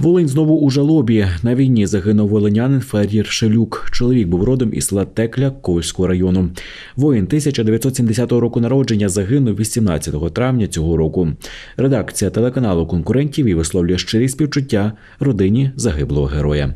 Волинь знову у жалобі. На війні загинув волинянин Ферєр Шелюк. Чоловік був родом із села Текля Кольського району. Воїн 1970 року народження загинув 18 травня цього року. Редакція телеканалу конкурентів і висловлює щирі співчуття родині загиблого героя.